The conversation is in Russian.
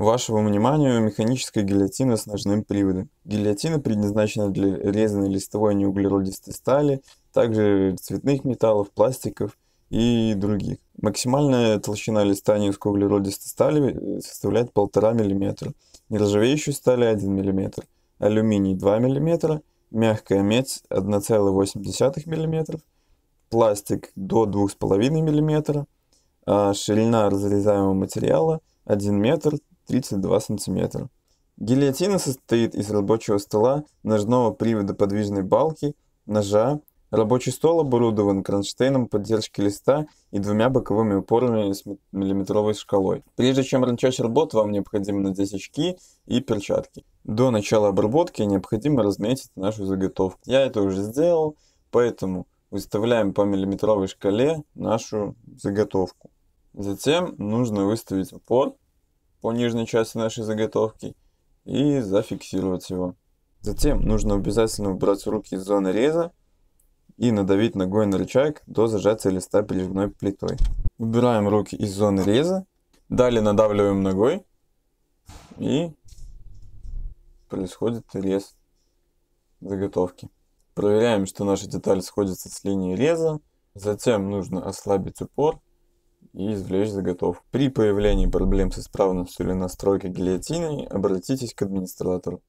Вашему вниманию механическая гильотина с ножным приводом. Гильотина предназначена для резания листовой неуглеродистой стали, также цветных металлов, пластиков и других. Максимальная толщина листа низкоуглеродистой стали э, составляет 1,5 мм, нержавеющую стали 1 мм, алюминий 2 мм, мягкая медь 1,8 мм, пластик до 2,5 мм, а ширина разрезаемого материала 1 метр 32 см. Гильотина состоит из рабочего стола, ножного привода подвижной балки, ножа. Рабочий стол оборудован кронштейном поддержки листа и двумя боковыми упорами с миллиметровой шкалой. Прежде чем начать работу, вам необходимо надеть очки и перчатки. До начала обработки необходимо разметить нашу заготовку. Я это уже сделал, поэтому выставляем по миллиметровой шкале нашу заготовку. Затем нужно выставить упор по нижней части нашей заготовки и зафиксировать его. Затем нужно обязательно убрать руки из зоны реза и надавить ногой на рычаг до зажатия листа прижимной плитой. Убираем руки из зоны реза, далее надавливаем ногой и происходит рез заготовки. Проверяем, что наша деталь сходится с линией реза. Затем нужно ослабить упор и извлечь заготовку. При появлении проблем с исправностью или настройкой гильотины обратитесь к администратору.